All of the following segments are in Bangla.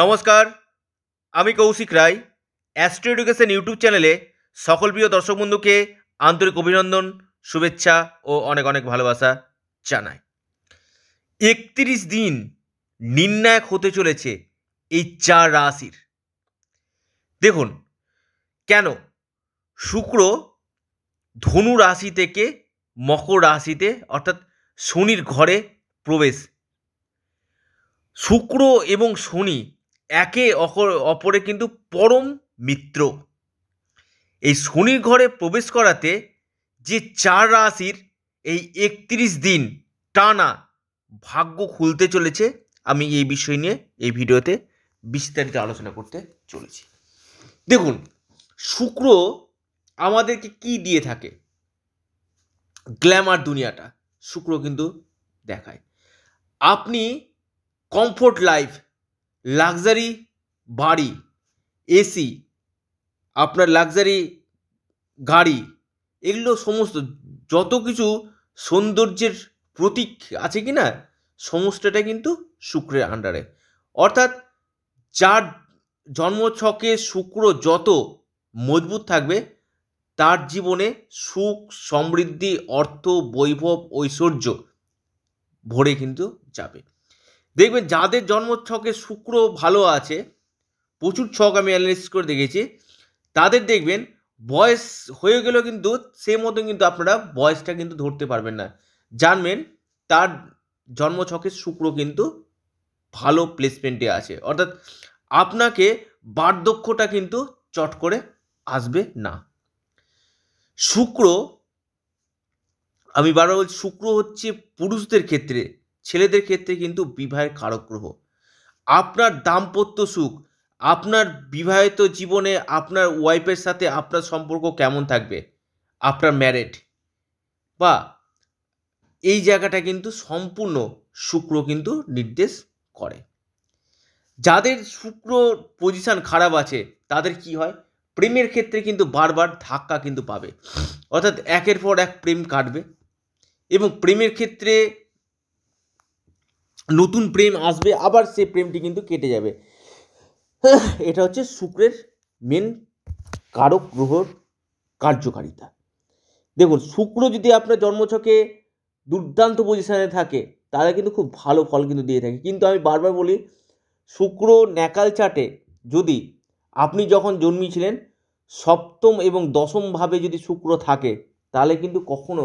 নমস্কার আমি Koushik Roy Astro Education YouTube চ্যানেলে সকল প্রিয় দর্শক বন্ধুকে আন্তরিক অভিনন্দন শুভেচ্ছা ও অনেক অনেক ভালোবাসা জানাই একত্রিশ দিন নির্ণায়ক হতে চলেছে এই চার রাশির দেখুন কেন শুক্র ধনু রাশি থেকে মকর রাশিতে অর্থাৎ শনির ঘরে প্রবেশ শুক্র এবং শনি একে অপরে কিন্তু পরম মিত্র এই শনির ঘরে প্রবেশ করাতে যে চার রাশির এই একত্রিশ দিন টানা ভাগ্য খুলতে চলেছে আমি এই বিষয় নিয়ে এই ভিডিওতে বিস্তারিত আলোচনা করতে চলেছি দেখুন শুক্র আমাদেরকে কি দিয়ে থাকে গ্ল্যামার দুনিয়াটা শুক্র কিন্তু দেখায় আপনি কমফোর্ট লাইফ লাক্সারি বাড়ি এসি আপনার লাক্সারি গাড়ি এগুলো সমস্ত যত কিছু সৌন্দর্যের প্রতীক আছে কি না সমস্তটা কিন্তু শুক্রের আন্ডারে অর্থাৎ যার জন্মছকে শুক্র যত মজবুত থাকবে তার জীবনে সুখ সমৃদ্ধি অর্থ বৈভব ঐশ্বর্য ভরে কিন্তু যাবে দেখবেন যাদের জন্ম ছকে শুক্র ভালো আছে প্রচুর ছক আমি অ্যানালিসিস করে দেখেছি তাদের দেখবেন বয়স হয়ে গেলেও কিন্তু সে মতো কিন্তু আপনারা বয়সটা কিন্তু ধরতে পারবেন না জানবেন তার জন্ম ছকে শুক্র কিন্তু ভালো প্লেসমেন্টে আছে অর্থাৎ আপনাকে বার্ধক্যটা কিন্তু চট করে আসবে না শুক্র আমি বারবার বলছি শুক্র হচ্ছে পুরুষদের ক্ষেত্রে ছেলেদের ক্ষেত্রে কিন্তু বিবাহের কারক আপনার দাম্পত্য সুখ আপনার বিবাহিত জীবনে আপনার ওয়াইফের সাথে আপনার সম্পর্ক কেমন থাকবে আপনার ম্যারেড বা এই জায়গাটা কিন্তু সম্পূর্ণ শুক্র কিন্তু নির্দেশ করে যাদের শুক্র পজিশান খারাপ আছে তাদের কি হয় প্রেমের ক্ষেত্রে কিন্তু বারবার ধাক্কা কিন্তু পাবে অর্থাৎ একের পর এক প্রেম কাটবে এবং প্রেমের ক্ষেত্রে নতুন প্রেম আসবে আবার সে প্রেমটি কিন্তু কেটে যাবে এটা হচ্ছে শুক্রের মেন কারক গ্রহর কার্যকারিতা দেখুন শুক্র যদি আপনার জন্মছকে দুর্দান্ত পজিশানে থাকে তাহলে কিন্তু খুব ভালো ফল কিন্তু দিয়ে থাকে কিন্তু আমি বারবার বলি শুক্র ন্যাকাল চাটে যদি আপনি যখন জন্মিয়েছিলেন সপ্তম এবং দশমভাবে যদি শুক্র থাকে তাহলে কিন্তু কখনো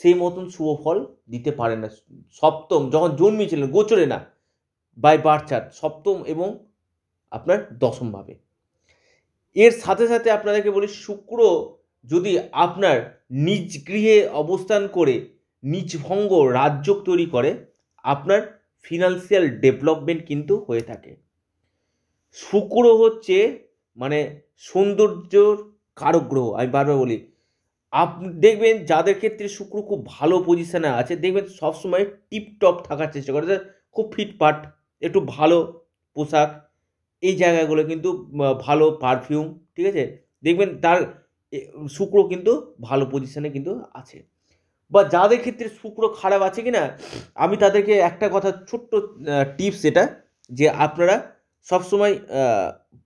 সেই মতন শুভ ফল দিতে পারে না সপ্তম যখন জন্মিয়েছিলেন গোচরে না বাই বার্চার সপ্তম এবং আপনার দশমভাবে এর সাথে সাথে আপনাদেরকে বলি শুক্র যদি আপনার নিজ গৃহে অবস্থান করে নিজ ভঙ্গ রাজ্য তৈরি করে আপনার ফিনান্সিয়াল ডেভেলপমেন্ট কিন্তু হয়ে থাকে শুক্র হচ্ছে মানে সৌন্দর্যর কারক গ্রহ আমি বারবার বলি আপ দেখবেন যাদের ক্ষেত্রে শুক্র খুব ভালো পজিশানে আছে দেখবেন সবসময় টিপটপ থাকার চেষ্টা করে খুব ফিটফাট একটু ভালো পোশাক এই জায়গাগুলো কিন্তু ভালো পারফিউম ঠিক আছে দেখবেন তার শুক্র কিন্তু ভালো পজিশানে কিন্তু আছে বা যাদের ক্ষেত্রে শুক্র খারাপ আছে কি না আমি তাদেরকে একটা কথা ছোট্ট টিপস এটা যে আপনারা সবসময়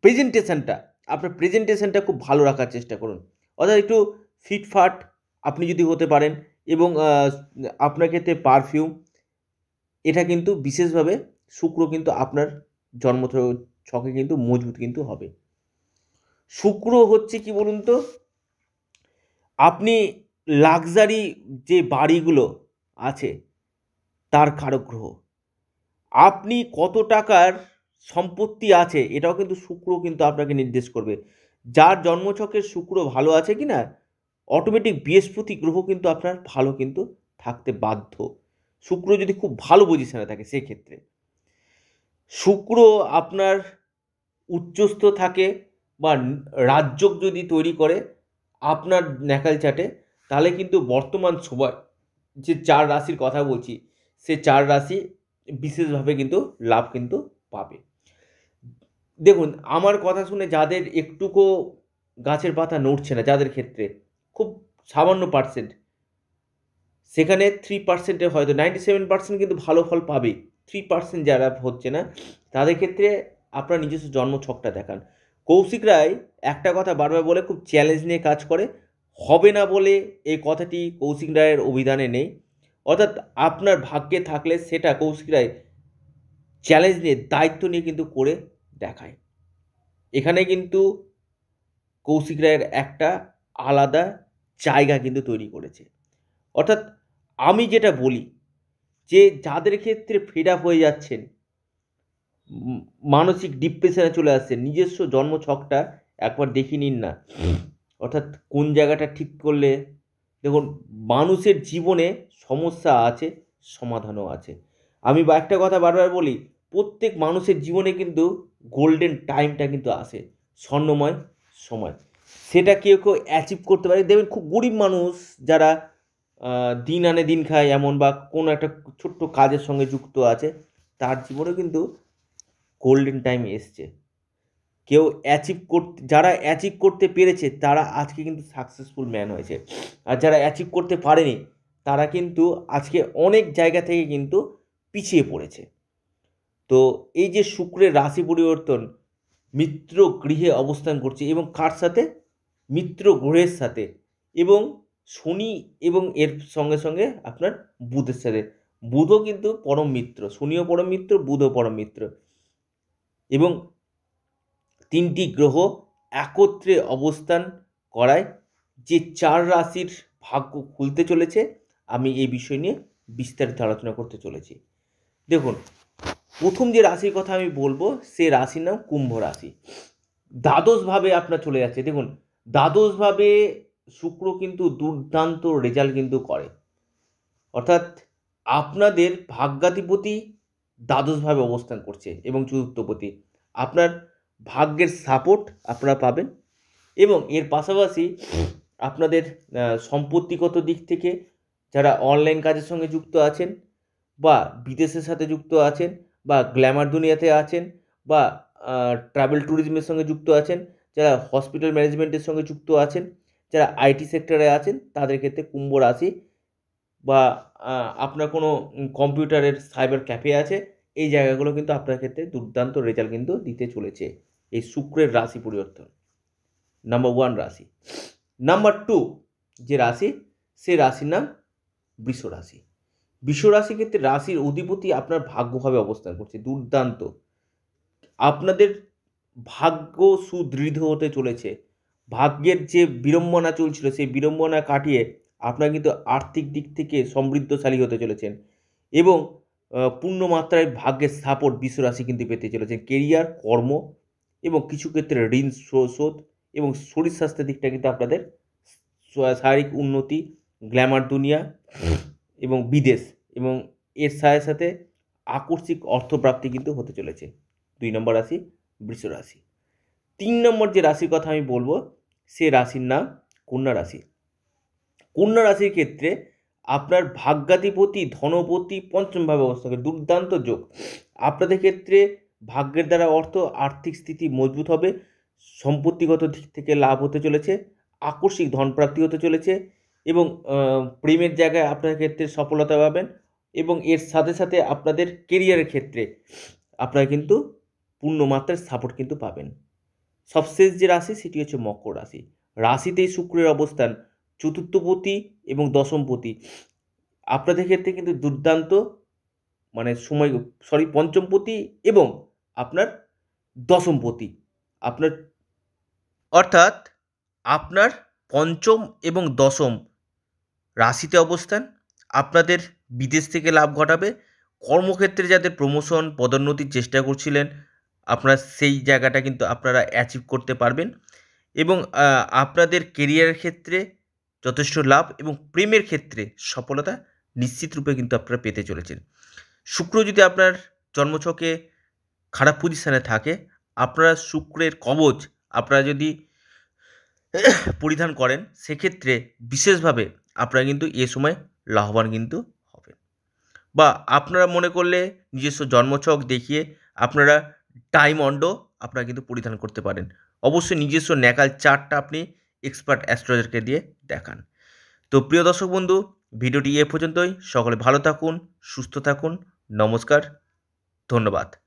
প্রেজেন্টেশনটা আপনার প্রেজেন্টেশনটা খুব ভালো রাখার চেষ্টা করুন অর্থাৎ একটু ফিটফাট আপনি যদি হতে পারেন এবং আপনার ক্ষেত্রে পারফিউম এটা কিন্তু বিশেষভাবে শুক্র কিন্তু আপনার জন্ম ছকে কিন্তু মজবুত কিন্তু হবে শুক্র হচ্ছে কি বলুন তো আপনি লাক্সারি যে বাড়িগুলো আছে তার গ্রহ আপনি কত টাকার সম্পত্তি আছে এটাও কিন্তু শুক্র কিন্তু আপনাকে নির্দেশ করবে যার জন্মছকের শুক্র ভালো আছে কি না অটোমেটিক বৃহস্পতি গ্রহ কিন্তু আপনার ভালো কিন্তু থাকতে বাধ্য শুক্র যদি খুব ভালো পজিশানে থাকে সেক্ষেত্রে শুক্র আপনার উচ্চস্থ থাকে বা রাজ্যক যদি তৈরি করে আপনার ন্যাকাল চাটে তাহলে কিন্তু বর্তমান সময় যে চার রাশির কথা বলছি সে চার রাশি বিশেষভাবে কিন্তু লাভ কিন্তু পাবে দেখুন আমার কথা শুনে যাদের একটুকু গাছের পাতা নড়ছে না যাদের ক্ষেত্রে খুব সামান্য পার্সেন্ট সেখানে থ্রি পার্সেন্টে হয়তো নাইনটি সেভেন পার্সেন্ট কিন্তু ভালো ফল পাবে থ্রি পার্সেন্ট যারা হচ্ছে না তাদের ক্ষেত্রে আপনার নিজস্ব জন্ম ছকটা দেখান কৌশিক রায় একটা কথা বারবার বলে খুব চ্যালেঞ্জ নিয়ে কাজ করে হবে না বলে এই কথাটি কৌশিক রায়ের অভিধানে নেই অর্থাৎ আপনার ভাগ্যে থাকলে সেটা কৌশিক রায় চ্যালেঞ্জ নিয়ে দায়িত্ব নিয়ে কিন্তু করে দেখায় এখানে কিন্তু কৌশিক রায়ের একটা আলাদা জায়গা কিন্তু তৈরি করেছে অর্থাৎ আমি যেটা বলি যে যাদের ক্ষেত্রে ফেড আপ হয়ে যাচ্ছেন মানসিক ডিপ্রেশনে চলে আসছে নিজস্ব জন্মছকটা একবার দেখে নিন না অর্থাৎ কোন জায়গাটা ঠিক করলে দেখুন মানুষের জীবনে সমস্যা আছে সমাধানও আছে আমি বা একটা কথা বারবার বলি প্রত্যেক মানুষের জীবনে কিন্তু গোল্ডেন টাইমটা কিন্তু আসে স্বর্ণময় সময় সেটা কেউ কেউ অ্যাচিভ করতে পারে দেখবেন খুব গরিব মানুষ যারা দিন আনে দিন খায় এমন বা কোনো একটা ছোট্ট কাজের সঙ্গে যুক্ত আছে তার জীবনে কিন্তু গোল্ডেন টাইম এসছে কেউ অ্যাচিভ করতে যারা অ্যাচিভ করতে পেরেছে তারা আজকে কিন্তু সাকসেসফুল ম্যান হয়েছে আর যারা অ্যাচিভ করতে পারেনি তারা কিন্তু আজকে অনেক জায়গা থেকে কিন্তু পিছিয়ে পড়েছে তো এই যে শুক্রের রাশি পরিবর্তন মিত্র গৃহে অবস্থান করছে এবং কার সাথে মিত্র গ্রহের সাথে এবং শনি এবং এর সঙ্গে সঙ্গে আপনার বুধের সাথে বুধও কিন্তু পরম মিত্র শনিও পরম মিত্র বুধও পরম মিত্র এবং তিনটি গ্রহ একত্রে অবস্থান করায় যে চার রাশির ভাগ্য খুলতে চলেছে আমি এই বিষয় নিয়ে বিস্তারিত আলোচনা করতে চলেছি দেখুন প্রথম যে রাশির কথা আমি বলবো সে রাশির নাম কুম্ভ রাশি দ্বাদশভাবে আপনার চলে যাচ্ছে দেখুন দ্বাদশভাবে শুক্র কিন্তু দুর্দান্ত রেজাল্ট কিন্তু করে অর্থাৎ আপনাদের ভাগ্যাধিপতি দ্বাদশভাবে অবস্থান করছে এবং চতুর্থপতি আপনার ভাগ্যের সাপোর্ট আপনারা পাবেন এবং এর পাশাপাশি আপনাদের সম্পত্তিগত দিক থেকে যারা অনলাইন কাজের সঙ্গে যুক্ত আছেন বা বিদেশের সাথে যুক্ত আছেন বা গ্ল্যামার দুনিয়াতে আছেন বা ট্রাভেল ট্যুরিজমের সঙ্গে যুক্ত আছেন যারা হসপিটাল ম্যানেজমেন্টের সঙ্গে যুক্ত আছেন যারা আইটি সেক্টরে আছেন তাদের ক্ষেত্রে কুম্ভ রাশি বা আপনার কোনো কম্পিউটারের সাইবার ক্যাফে আছে এই জায়গাগুলো কিন্তু আপনার ক্ষেত্রে দুর্দান্ত রেজাল্ট কিন্তু দিতে চলেছে এই শুক্রের রাশি পরিবর্তন নাম্বার ওয়ান রাশি নাম্বার টু যে রাশি সে রাশির নাম বৃষ রাশি বিশ্বরাশি ক্ষেত্রে রাশির অধিপতি আপনার ভাগ্যভাবে অবস্থান করছে দুর্দান্ত আপনাদের ভাগ্য সুদৃঢ় হতে চলেছে ভাগ্যের যে বিড়ম্বনা চলছিল সেই বিড়ম্বনা কাটিয়ে আপনার কিন্তু আর্থিক দিক থেকে সমৃদ্ধশালী হতে চলেছেন এবং পূর্ণ মাত্রায় ভাগ্যের সাপোর্ট বিশ্বরাশি কিন্তু পেতে চলেছেন কেরিয়ার কর্ম এবং কিছু ক্ষেত্রে ঋণ শোধ এবং শরীর স্বাস্থ্যের দিকটা কিন্তু আপনাদের শারীরিক উন্নতি গ্ল্যামার দুনিয়া এবং বিদেশ এবং এর সাথে সাথে আকস্মিক অর্থপ্রাপ্তি কিন্তু হতে চলেছে দুই নম্বর রাশি বৃষ রাশি তিন নম্বর যে রাশির কথা আমি বলবো সে রাশির নাম কন্যা রাশি কন্যা রাশির ক্ষেত্রে আপনার ভাগ্যাধিপতি ধনপতি পঞ্চমভাবে অবস্থান করে দুর্দান্ত যোগ আপনাদের ক্ষেত্রে ভাগ্যের দ্বারা অর্থ আর্থিক স্থিতি মজবুত হবে সম্পত্তিগত দিক থেকে লাভ হতে চলেছে আকস্মিক ধনপ্রাপ্তি হতে চলেছে এবং প্রেমের জায়গায় আপনার ক্ষেত্রে সফলতা পাবেন এবং এর সাথে সাথে আপনাদের কেরিয়ারের ক্ষেত্রে আপনারা কিন্তু পূর্ণ মাত্রার সাপোর্ট কিন্তু পাবেন সবশেষ যে রাশি সেটি হচ্ছে মকর রাশি রাশিতেই শুক্রের অবস্থান চতুর্থপতি এবং দশমপতি আপনাদের ক্ষেত্রে কিন্তু দুর্দান্ত মানে সময় সরি পঞ্চমপতি এবং আপনার দশমপতি আপনার অর্থাৎ আপনার পঞ্চম এবং দশম রাশিতে অবস্থান আপনাদের বিদেশ থেকে লাভ ঘটাবে কর্মক্ষেত্রে যাদের প্রমোশন পদোন্নতির চেষ্টা করছিলেন আপনার সেই জায়গাটা কিন্তু আপনারা অ্যাচিভ করতে পারবেন এবং আপনাদের কেরিয়ারের ক্ষেত্রে যথেষ্ট লাভ এবং প্রেমের ক্ষেত্রে সফলতা নিশ্চিত রূপে কিন্তু আপনারা পেতে চলেছেন শুক্র যদি আপনার জন্মছকে খারাপ পজিশানে থাকে আপনারা শুক্রের কবচ আপনারা যদি পরিধান করেন সেক্ষেত্রে বিশেষভাবে আপনারা কিন্তু এ সময় লাভবান কিন্তু হবেন বা আপনারা মনে করলে নিজস্ব জন্মছক দেখিয়ে আপনারা ডায়মন্ড আপনারা কিন্তু পরিধান করতে পারেন অবশ্যই নিজস্ব ন্যাকাল চারটা আপনি এক্সপার্ট অ্যাস্ট্রোলজারকে দিয়ে দেখান তো প্রিয় দর্শক বন্ধু ভিডিওটি এ পর্যন্তই সকলে ভালো থাকুন সুস্থ থাকুন নমস্কার ধন্যবাদ